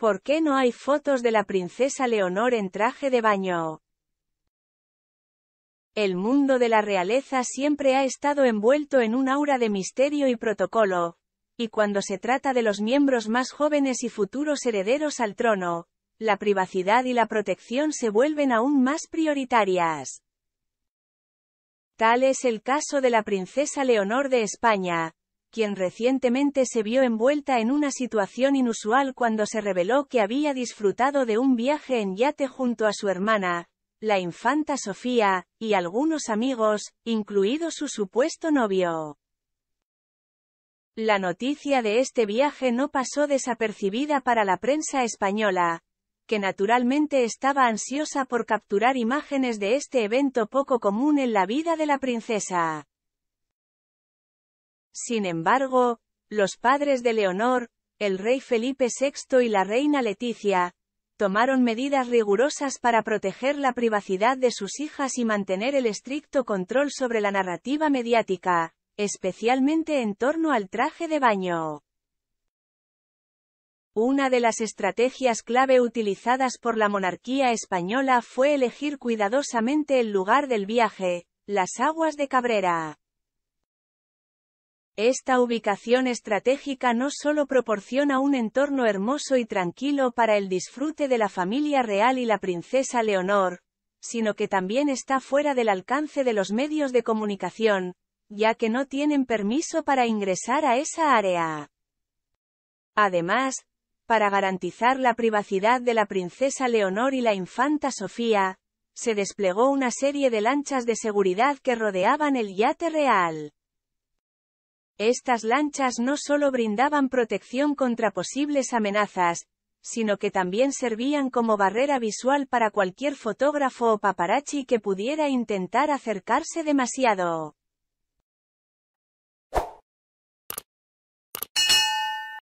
¿Por qué no hay fotos de la princesa Leonor en traje de baño? El mundo de la realeza siempre ha estado envuelto en un aura de misterio y protocolo, y cuando se trata de los miembros más jóvenes y futuros herederos al trono, la privacidad y la protección se vuelven aún más prioritarias. Tal es el caso de la princesa Leonor de España, quien recientemente se vio envuelta en una situación inusual cuando se reveló que había disfrutado de un viaje en yate junto a su hermana, la infanta Sofía, y algunos amigos, incluido su supuesto novio. La noticia de este viaje no pasó desapercibida para la prensa española, que naturalmente estaba ansiosa por capturar imágenes de este evento poco común en la vida de la princesa. Sin embargo, los padres de Leonor, el rey Felipe VI y la reina Leticia, tomaron medidas rigurosas para proteger la privacidad de sus hijas y mantener el estricto control sobre la narrativa mediática, especialmente en torno al traje de baño. Una de las estrategias clave utilizadas por la monarquía española fue elegir cuidadosamente el lugar del viaje, las aguas de Cabrera. Esta ubicación estratégica no solo proporciona un entorno hermoso y tranquilo para el disfrute de la familia real y la princesa Leonor, sino que también está fuera del alcance de los medios de comunicación, ya que no tienen permiso para ingresar a esa área. Además, para garantizar la privacidad de la princesa Leonor y la infanta Sofía, se desplegó una serie de lanchas de seguridad que rodeaban el yate real. Estas lanchas no solo brindaban protección contra posibles amenazas, sino que también servían como barrera visual para cualquier fotógrafo o paparazzi que pudiera intentar acercarse demasiado.